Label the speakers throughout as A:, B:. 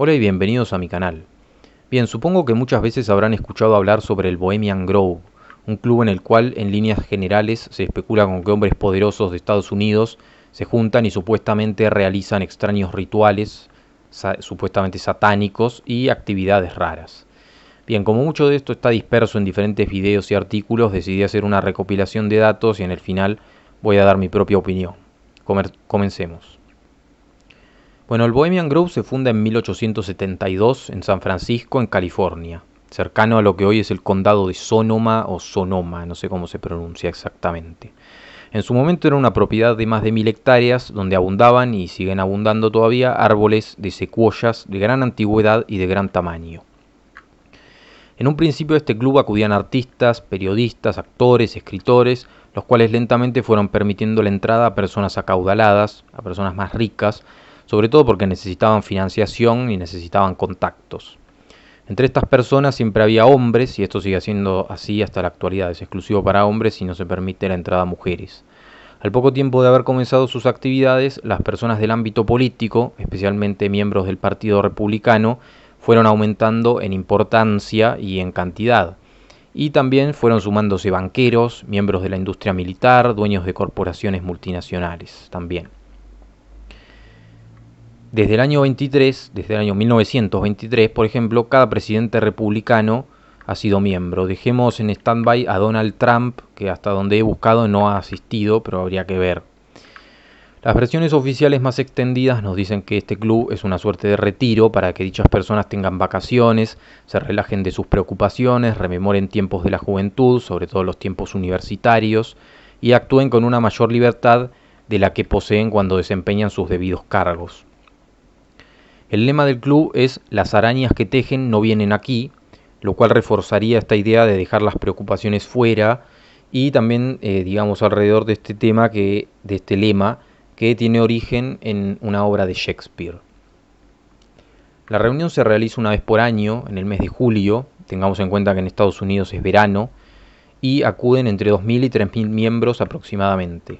A: Hola y bienvenidos a mi canal. Bien, supongo que muchas veces habrán escuchado hablar sobre el Bohemian Grove, un club en el cual en líneas generales se especula con que hombres poderosos de Estados Unidos se juntan y supuestamente realizan extraños rituales, supuestamente satánicos y actividades raras. Bien, como mucho de esto está disperso en diferentes videos y artículos, decidí hacer una recopilación de datos y en el final voy a dar mi propia opinión. comencemos. Bueno, el Bohemian Grove se funda en 1872 en San Francisco, en California, cercano a lo que hoy es el condado de Sonoma o Sonoma, no sé cómo se pronuncia exactamente. En su momento era una propiedad de más de mil hectáreas, donde abundaban y siguen abundando todavía árboles de secuoyas de gran antigüedad y de gran tamaño. En un principio este club acudían artistas, periodistas, actores, escritores, los cuales lentamente fueron permitiendo la entrada a personas acaudaladas, a personas más ricas, sobre todo porque necesitaban financiación y necesitaban contactos. Entre estas personas siempre había hombres, y esto sigue siendo así hasta la actualidad, es exclusivo para hombres y no se permite la entrada a mujeres. Al poco tiempo de haber comenzado sus actividades, las personas del ámbito político, especialmente miembros del Partido Republicano, fueron aumentando en importancia y en cantidad. Y también fueron sumándose banqueros, miembros de la industria militar, dueños de corporaciones multinacionales también. Desde el año 23, desde el año 1923, por ejemplo, cada presidente republicano ha sido miembro. Dejemos en stand-by a Donald Trump, que hasta donde he buscado no ha asistido, pero habría que ver. Las versiones oficiales más extendidas nos dicen que este club es una suerte de retiro para que dichas personas tengan vacaciones, se relajen de sus preocupaciones, rememoren tiempos de la juventud, sobre todo los tiempos universitarios, y actúen con una mayor libertad de la que poseen cuando desempeñan sus debidos cargos. El lema del club es Las arañas que tejen no vienen aquí, lo cual reforzaría esta idea de dejar las preocupaciones fuera y también, eh, digamos, alrededor de este tema, que, de este lema, que tiene origen en una obra de Shakespeare. La reunión se realiza una vez por año, en el mes de julio, tengamos en cuenta que en Estados Unidos es verano, y acuden entre 2.000 y 3.000 miembros aproximadamente.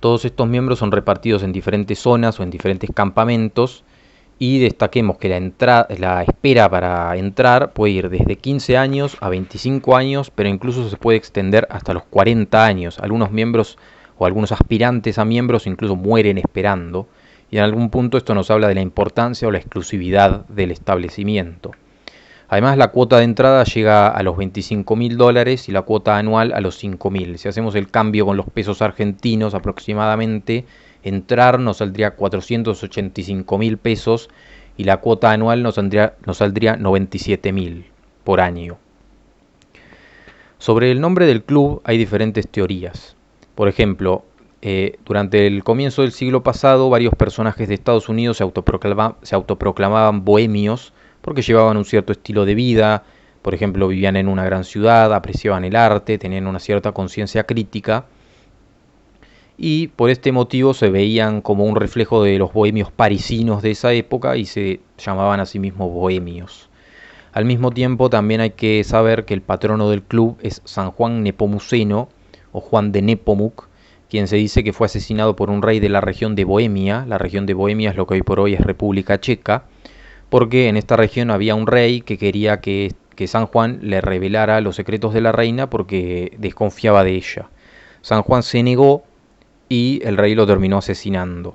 A: Todos estos miembros son repartidos en diferentes zonas o en diferentes campamentos y destaquemos que la, la espera para entrar puede ir desde 15 años a 25 años, pero incluso se puede extender hasta los 40 años. Algunos miembros o algunos aspirantes a miembros incluso mueren esperando y en algún punto esto nos habla de la importancia o la exclusividad del establecimiento. Además, la cuota de entrada llega a los 25 mil dólares y la cuota anual a los 5 mil. Si hacemos el cambio con los pesos argentinos aproximadamente, entrar nos saldría 485 mil pesos y la cuota anual nos saldría, 97.000 97 mil por año. Sobre el nombre del club hay diferentes teorías. Por ejemplo, eh, durante el comienzo del siglo pasado varios personajes de Estados Unidos se autoproclamaban bohemios porque llevaban un cierto estilo de vida, por ejemplo, vivían en una gran ciudad, apreciaban el arte, tenían una cierta conciencia crítica, y por este motivo se veían como un reflejo de los bohemios parisinos de esa época y se llamaban a sí mismos bohemios. Al mismo tiempo también hay que saber que el patrono del club es San Juan Nepomuceno o Juan de Nepomuc, quien se dice que fue asesinado por un rey de la región de Bohemia, la región de Bohemia es lo que hoy por hoy es República Checa, porque en esta región había un rey que quería que, San Juan le revelara los secretos de la reina porque desconfiaba de ella. San Juan se negó y el rey lo terminó asesinando.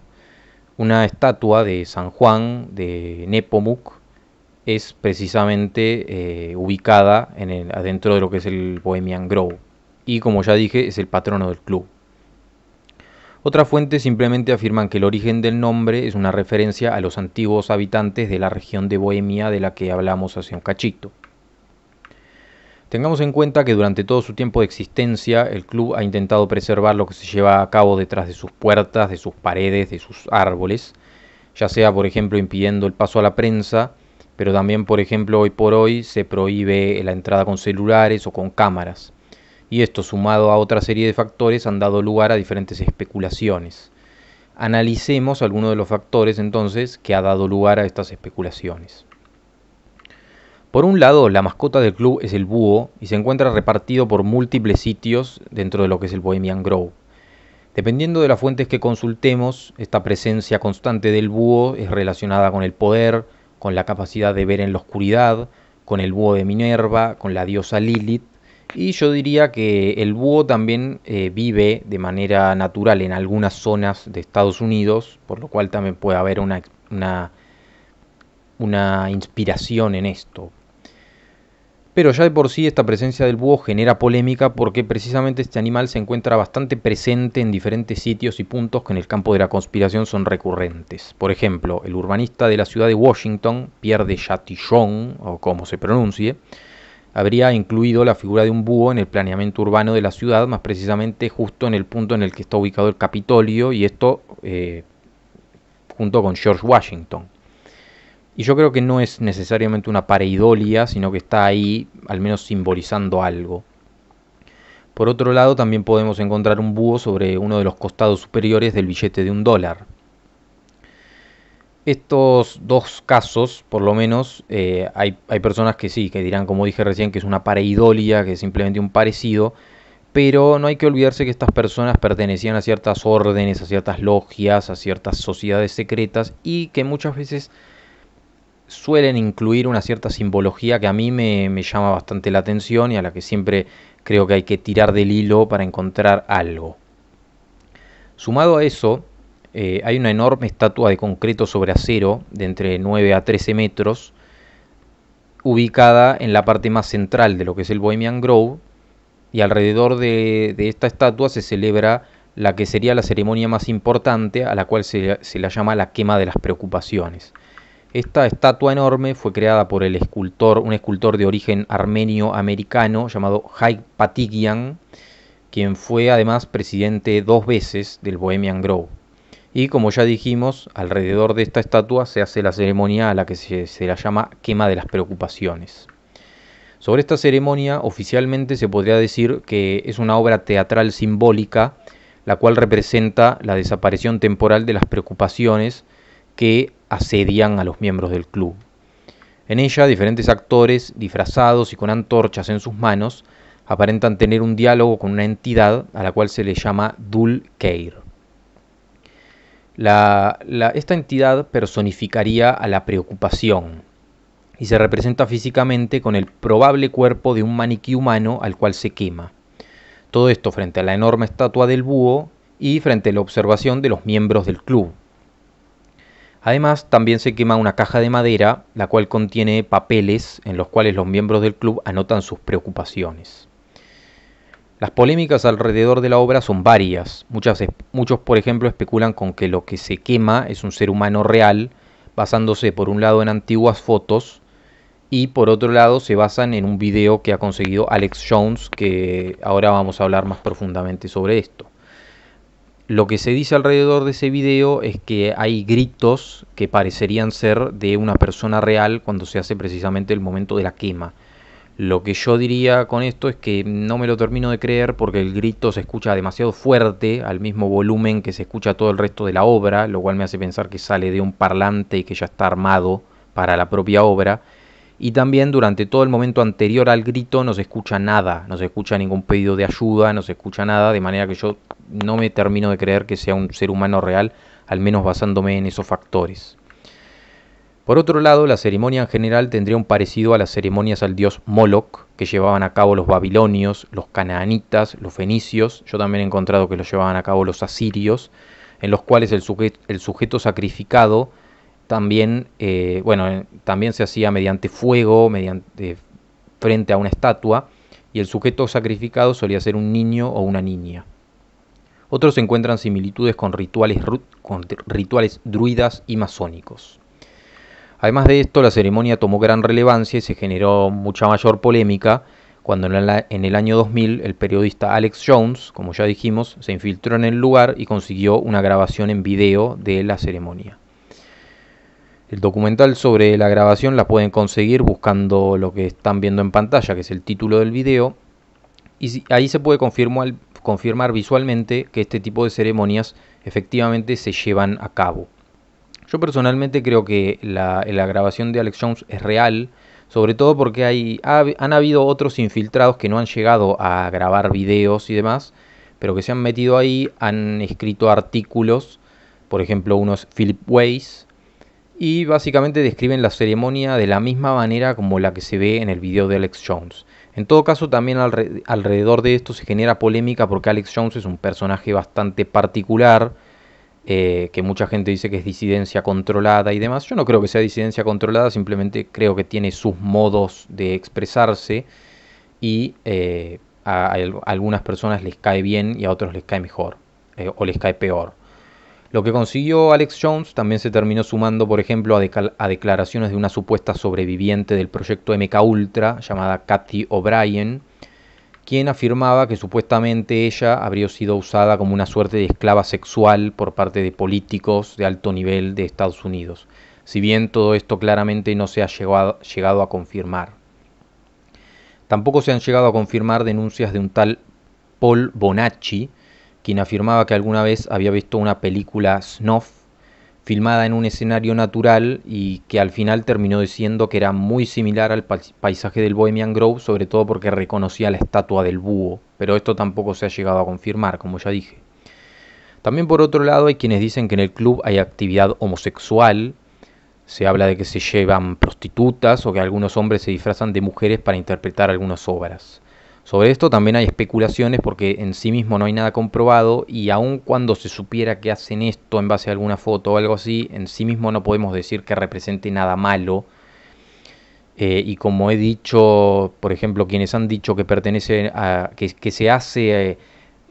A: Una estatua de San Juan de Nepomuc es precisamente eh, ubicada en el, adentro de lo que es el Bohemian Grove. Y como ya dije, es el patrono del club. Otras fuentes simplemente afirman que el origen del nombre es una referencia a los antiguos habitantes de la región de Bohemia de la que hablamos hace un cachito. Tengamos en cuenta que durante todo su tiempo de existencia el club ha intentado preservar lo que se lleva a cabo detrás de sus puertas, de sus paredes, de sus árboles, ya sea por ejemplo impidiendo el paso a la prensa, pero también por ejemplo hoy por hoy se prohíbe la entrada con celulares o con cámaras y esto sumado a otra serie de factores han dado lugar a diferentes especulaciones. Analicemos algunos de los factores entonces que ha dado lugar a estas especulaciones. Por un lado, la mascota del club es el búho y se encuentra repartido por múltiples sitios dentro de lo que es el Bohemian Grove. Dependiendo de las fuentes que consultemos, esta presencia constante del búho es relacionada con el poder, con la capacidad de ver en la oscuridad, con el búho de Minerva, con la diosa Lilith y yo diría que el búho también eh, vive de manera natural en algunas zonas de Estados Unidos, por lo cual también puede haber una, una, una inspiración en esto. Pero ya de por sí esta presencia del búho genera polémica porque precisamente este animal se encuentra bastante presente en diferentes sitios y puntos que en el campo de la conspiración son recurrentes. Por ejemplo, el urbanista de la ciudad de Washington, Pierre de Chatillon, o como se pronuncie, habría incluido la figura de un búho en el planeamiento urbano de la ciudad, más precisamente justo en el punto en el que está ubicado el Capitolio, y esto eh, junto con George Washington. Y yo creo que no es necesariamente una pareidolia, sino que está ahí al menos simbolizando algo. Por otro lado, también podemos encontrar un búho sobre uno de los costados superiores del billete de un dólar estos dos casos, por lo menos, eh, hay, personas que sí, que dirán, como dije recién, que es una pareidolia, que es simplemente un parecido, pero no hay que olvidarse que estas personas pertenecían a ciertas órdenes, a ciertas logias, a ciertas sociedades secretas y que muchas veces suelen incluir una cierta simbología que a mí me llama bastante la atención y a la que siempre creo que hay que tirar del hilo para encontrar algo. Sumado a eso, eh, hay una enorme estatua de concreto sobre acero de entre 9 a 13 metros, ubicada en la parte más central de lo que es el Bohemian Grove, y alrededor de, esta estatua se celebra la que sería la ceremonia más importante, a la cual se, la llama la quema de las preocupaciones. Esta estatua enorme fue creada por el escultor, un escultor de origen armenio-americano llamado Haik Patigian, quien fue además presidente dos veces del Bohemian Grove. Y como ya dijimos, alrededor de esta estatua se hace la ceremonia a la que se, la llama quema de las preocupaciones. Sobre esta ceremonia oficialmente se podría decir que es una obra teatral simbólica, la cual representa la desaparición temporal de las preocupaciones que asedian a los miembros del club. En ella, diferentes actores, disfrazados y con antorchas en sus manos, aparentan tener un diálogo con una entidad a la cual se le llama Dul Keir esta entidad personificaría a la preocupación y se representa físicamente con el probable cuerpo de un maniquí humano al cual se quema. Todo esto frente a la enorme estatua del búho y frente a la observación de los miembros del club. Además, también se quema una caja de madera, la cual contiene papeles en los cuales los miembros del club anotan sus preocupaciones. Las polémicas alrededor de la obra son varias. muchos, por ejemplo, especulan con que lo que se quema es un ser humano real, basándose por un lado en antiguas fotos y por otro lado se basan en un video que ha conseguido Alex Jones, que ahora vamos a hablar más profundamente sobre esto. Lo que se dice alrededor de ese video es que hay gritos que parecerían ser de una persona real cuando se hace precisamente el momento de la quema. Lo que yo diría con esto es que no me lo termino de creer porque el grito se escucha demasiado fuerte, al mismo volumen que se escucha todo el resto de la obra, lo cual me hace pensar que sale de un parlante y que ya está armado para la propia obra. Y también durante todo el momento anterior al grito no se escucha nada, no se escucha ningún pedido de ayuda, no se escucha nada, de manera que yo no me termino de creer que sea un ser humano real, al menos basándome en esos factores. Por otro lado, la ceremonia en general tendría un parecido a las ceremonias al dios Moloch que llevaban a cabo los babilonios, los canaanitas, los fenicios, yo también he encontrado que los llevaban a cabo los asirios, en los cuales el sujeto, sacrificado también, eh, bueno, eh, también se hacía mediante fuego, mediante, frente a una estatua, y el sujeto sacrificado solía ser un niño o una niña. Otros encuentran similitudes con rituales, con rituales druidas y masónicos. Además de esto, la ceremonia tomó gran relevancia y se generó mucha mayor polémica cuando en el año 2000 el periodista Alex Jones, como ya dijimos, se infiltró en el lugar y consiguió una grabación en video de la ceremonia. El documental sobre la grabación la pueden conseguir buscando lo que están viendo en pantalla, que es el título del video, y ahí se puede confirmar, confirmar visualmente que este tipo de ceremonias efectivamente se llevan a cabo. Yo personalmente creo que la, grabación de Alex Jones es real, sobre todo porque hay, han habido otros infiltrados que no han llegado a grabar videos y demás, pero que se han metido ahí, han escrito artículos, por ejemplo, unos Philip Weiss, y básicamente describen la ceremonia de la misma manera como la que se ve en el video de Alex Jones. En todo caso, también alrededor de esto se genera polémica porque Alex Jones es un personaje bastante particular eh, que mucha gente dice que es disidencia controlada y demás. Yo no creo que sea disidencia controlada, simplemente creo que tiene sus modos de expresarse y eh, a, algunas personas les cae bien y a otros les cae mejor eh, o les cae peor. Lo que consiguió Alex Jones también se terminó sumando, por ejemplo, a, a declaraciones de una supuesta sobreviviente del proyecto MK Ultra llamada Kathy O'Brien quien afirmaba que supuestamente ella habría sido usada como una suerte de esclava sexual por parte de políticos de alto nivel de Estados Unidos, si bien todo esto claramente no se ha llegado, a confirmar. Tampoco se han llegado a confirmar denuncias de un tal Paul Bonacci, quien afirmaba que alguna vez había visto una película snuff filmada en un escenario natural y que al final terminó diciendo que era muy similar al paisaje del Bohemian Grove, sobre todo porque reconocía la estatua del búho, pero esto tampoco se ha llegado a confirmar, como ya dije. También por otro lado hay quienes dicen que en el club hay actividad homosexual, se habla de que se llevan prostitutas o que algunos hombres se disfrazan de mujeres para interpretar algunas obras. Sobre esto también hay especulaciones porque en sí mismo no hay nada comprobado y aun cuando se supiera que hacen esto en base a alguna foto o algo así, en sí mismo no podemos decir que represente nada malo. Eh, y como he dicho, por ejemplo, quienes han dicho que pertenece a. que, se hace eh,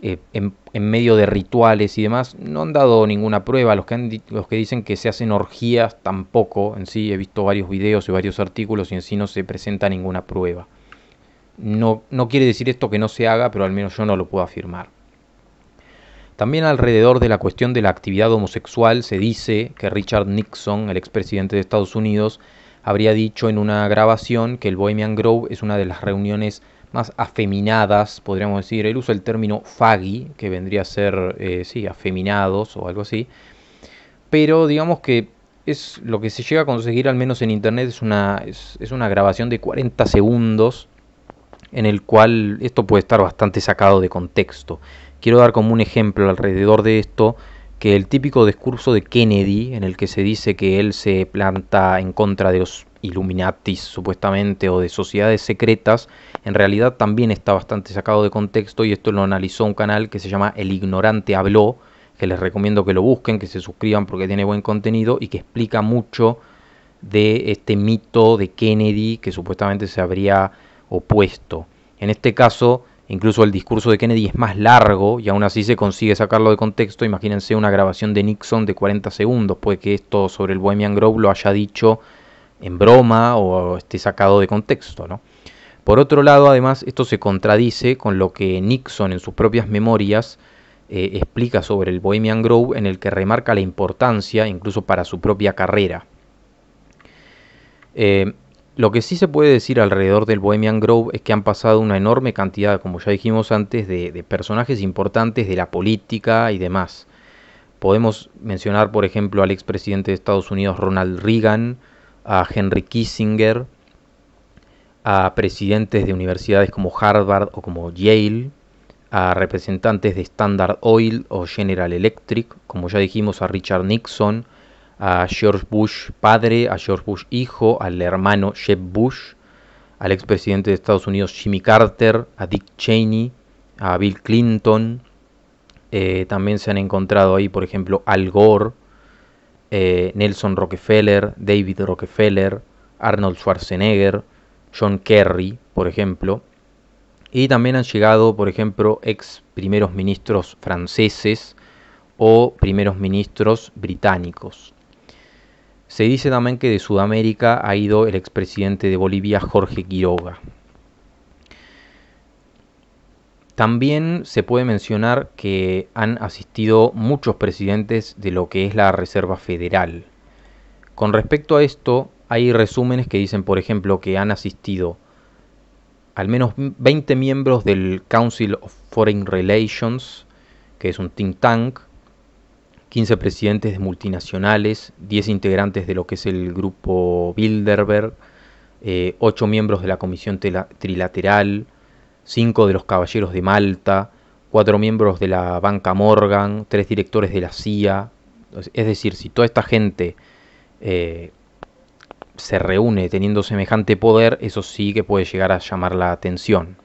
A: eh, en, medio de rituales y demás, no han dado ninguna prueba. Los que, los que dicen que se hacen orgías tampoco, en sí, he visto varios videos y varios artículos y en sí no se presenta ninguna prueba. No, quiere decir esto que no se haga, pero al menos yo no lo puedo afirmar. También alrededor de la cuestión de la actividad homosexual se dice que Richard Nixon, el expresidente de Estados Unidos, habría dicho en una grabación que el Bohemian Grove es una de las reuniones más afeminadas, podríamos decir. Él usa el término faggy, que vendría a ser, eh, afeminados o algo así. Pero digamos que es lo que se llega a conseguir, al menos en internet, es una, es, es una grabación de 40 segundos en el cual esto puede estar bastante sacado de contexto. Quiero dar como un ejemplo alrededor de esto que el típico discurso de Kennedy, en el que se dice que él se planta en contra de los Illuminatis supuestamente o de sociedades secretas, en realidad también está bastante sacado de contexto y esto lo analizó un canal que se llama El Ignorante Habló, que les recomiendo que lo busquen, que se suscriban porque tiene buen contenido y que explica mucho de este mito de Kennedy que supuestamente se habría opuesto. En este caso, incluso el discurso de Kennedy es más largo y aún así se consigue sacarlo de contexto. Imagínense una grabación de Nixon de 40 segundos, puede que esto sobre el Bohemian Grove lo haya dicho en broma o esté sacado de contexto, ¿no? Por otro lado, además, esto se contradice con lo que Nixon en sus propias memorias eh, explica sobre el Bohemian Grove, en el que remarca la importancia, incluso para su propia carrera. Eh, lo que sí se puede decir alrededor del Bohemian Grove es que han pasado una enorme cantidad, como ya dijimos antes, de, personajes importantes de la política y demás. Podemos mencionar, por ejemplo, al expresidente de Estados Unidos Ronald Reagan, a Henry Kissinger, a presidentes de universidades como Harvard o como Yale, a representantes de Standard Oil o General Electric, como ya dijimos a Richard Nixon, a George Bush padre, a George Bush hijo, al hermano Jeb Bush, al expresidente de Estados Unidos Jimmy Carter, a Dick Cheney, a Bill Clinton. Eh, también se han encontrado ahí, por ejemplo, Al Gore, eh, Nelson Rockefeller, David Rockefeller, Arnold Schwarzenegger, John Kerry, por ejemplo. Y también han llegado, por ejemplo, ex primeros ministros franceses o primeros ministros británicos. Se dice también que de Sudamérica ha ido el expresidente de Bolivia, Jorge Quiroga. También se puede mencionar que han asistido muchos presidentes de lo que es la Reserva Federal. Con respecto a esto, hay resúmenes que dicen, por ejemplo, que han asistido al menos 20 miembros del Council of Foreign Relations, que es un think tank, 15 presidentes de multinacionales, 10 integrantes de lo que es el grupo Bilderberg, 8 eh, miembros de la comisión trilateral, 5 de los caballeros de Malta, 4 miembros de la banca Morgan, 3 directores de la CIA. Es decir, si toda esta gente eh, se reúne teniendo semejante poder, eso sí que puede llegar a llamar la atención.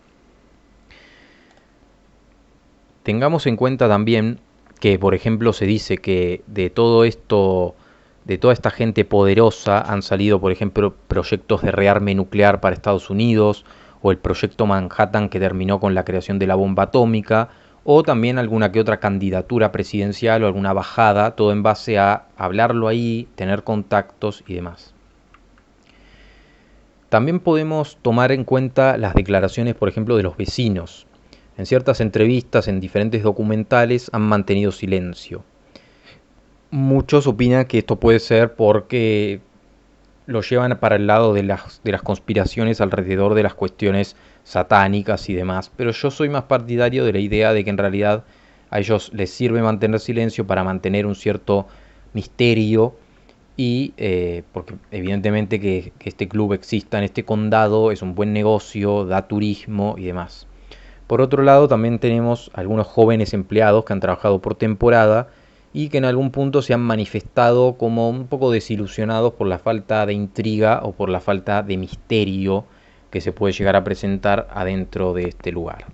A: Tengamos en cuenta también que por ejemplo se dice que de todo esto, de toda esta gente poderosa han salido por ejemplo proyectos de rearme nuclear para Estados Unidos o el proyecto Manhattan que terminó con la creación de la bomba atómica o también alguna que otra candidatura presidencial o alguna bajada, todo en base a hablarlo ahí, tener contactos y demás. También podemos tomar en cuenta las declaraciones, por ejemplo, de los vecinos, en ciertas entrevistas, en diferentes documentales, han mantenido silencio. Muchos opinan que esto puede ser porque lo llevan para el lado de las, de las conspiraciones alrededor de las cuestiones satánicas y demás, pero yo soy más partidario de la idea de que en realidad a ellos les sirve mantener silencio para mantener un cierto misterio y eh, porque evidentemente que este club exista en este condado es un buen negocio, da turismo y demás. Por otro lado, también tenemos algunos jóvenes empleados que han trabajado por temporada y que en algún punto se han manifestado como un poco desilusionados por la falta de intriga o por la falta de misterio que se puede llegar a presentar adentro de este lugar.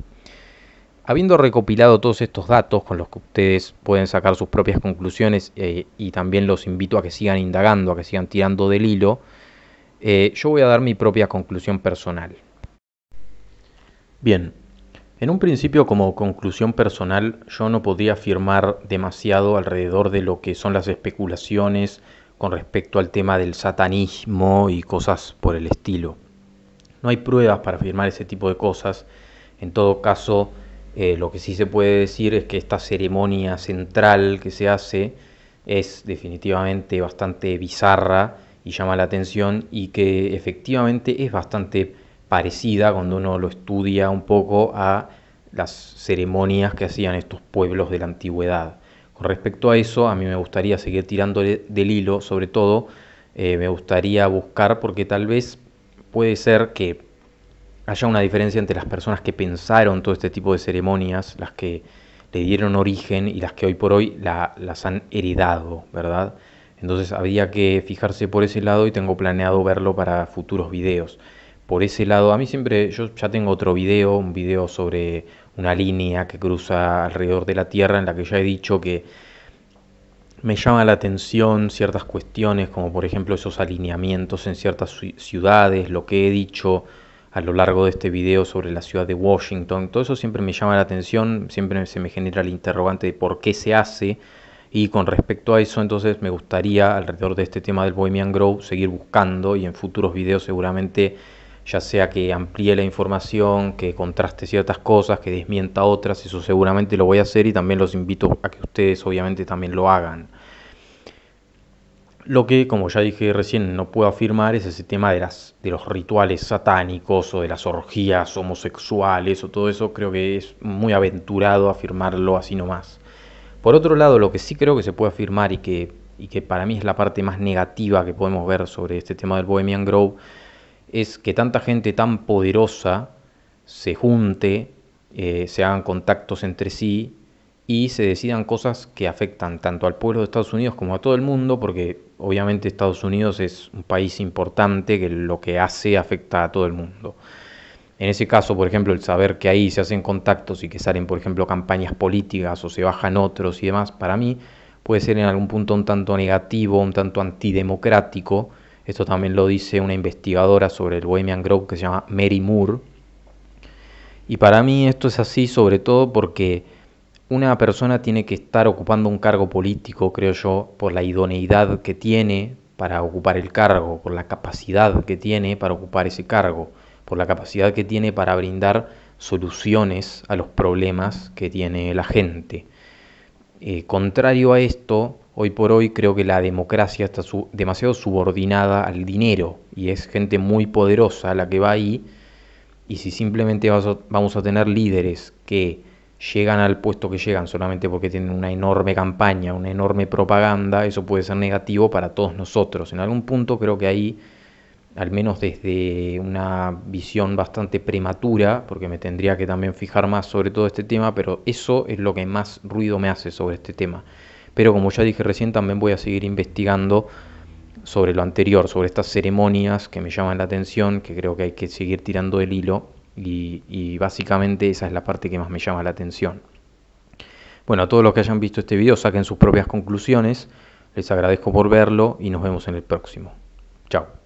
A: Habiendo recopilado todos estos datos con los que ustedes pueden sacar sus propias conclusiones eh, y también los invito a que sigan indagando, a que sigan tirando del hilo, eh, yo voy a dar mi propia conclusión personal. Bien, en un principio, como conclusión personal, yo no podía afirmar demasiado alrededor de lo que son las especulaciones con respecto al tema del satanismo y cosas por el estilo. No hay pruebas para afirmar ese tipo de cosas. En todo caso, eh, lo que sí se puede decir es que esta ceremonia central que se hace es definitivamente bastante bizarra y llama la atención y que efectivamente es bastante parecida cuando uno lo estudia un poco a las ceremonias que hacían estos pueblos de la antigüedad. Con respecto a eso, a mí me gustaría seguir tirando del hilo, sobre todo eh, me gustaría buscar, porque tal vez puede ser que haya una diferencia entre las personas que pensaron todo este tipo de ceremonias, las que le dieron origen y las que hoy por hoy las han heredado, ¿verdad? Entonces habría que fijarse por ese lado y tengo planeado verlo para futuros videos por ese lado, a mí siempre, yo ya tengo otro video, un video sobre una línea que cruza alrededor de la Tierra en la que ya he dicho que me llama la atención ciertas cuestiones, como por ejemplo esos alineamientos en ciertas ciudades, lo que he dicho a lo largo de este video sobre la ciudad de Washington, todo eso siempre me llama la atención, siempre se me genera el interrogante de por qué se hace. Y con respecto a eso, entonces me gustaría alrededor de este tema del Bohemian Grove seguir buscando y en futuros videos seguramente ya sea que amplíe la información, que contraste ciertas cosas, que desmienta otras, eso seguramente lo voy a hacer y también los invito a que ustedes obviamente también lo hagan. Lo que, como ya dije recién, no puedo afirmar es ese tema de, las, de los rituales satánicos o de las orgías homosexuales o todo eso, creo que es muy aventurado afirmarlo así nomás. Por otro lado, lo que sí creo que se puede afirmar y que, y que para mí es la parte más negativa que podemos ver sobre este tema del Bohemian Grove, es que tanta gente tan poderosa se junte, eh, se hagan contactos entre sí y se decidan cosas que afectan tanto al pueblo de Estados Unidos como a todo el mundo, porque obviamente Estados Unidos es un país importante que lo que hace afecta a todo el mundo. En ese caso, por ejemplo, el saber que ahí se hacen contactos y que salen, por ejemplo, campañas políticas o se bajan otros y demás, para mí puede ser en algún punto un tanto negativo, un tanto antidemocrático, esto también lo dice una investigadora sobre el Bohemian Grove que se llama Mary Moore. Y para mí esto es así sobre todo porque una persona tiene que estar ocupando un cargo político, creo yo, por la idoneidad que tiene para ocupar el cargo, por la capacidad que tiene para ocupar ese cargo, por la capacidad que tiene para brindar soluciones a los problemas que tiene la gente. Eh, contrario a esto, Hoy por hoy creo que la democracia está demasiado subordinada al dinero y es gente muy poderosa la que va ahí. Y si simplemente vamos a tener líderes que llegan al puesto que llegan solamente porque tienen una enorme campaña, una enorme propaganda, eso puede ser negativo para todos nosotros. En algún punto creo que ahí, al menos desde una visión bastante prematura, porque me tendría que también fijar más sobre todo este tema, pero eso es lo que más ruido me hace sobre este tema. Pero como ya dije recién, también voy a seguir investigando sobre lo anterior, sobre estas ceremonias que me llaman la atención, que creo que hay que seguir tirando el hilo y, y básicamente esa es la parte que más me llama la atención. Bueno, a todos los que hayan visto este video saquen sus propias conclusiones, les agradezco por verlo y nos vemos en el próximo. Chao.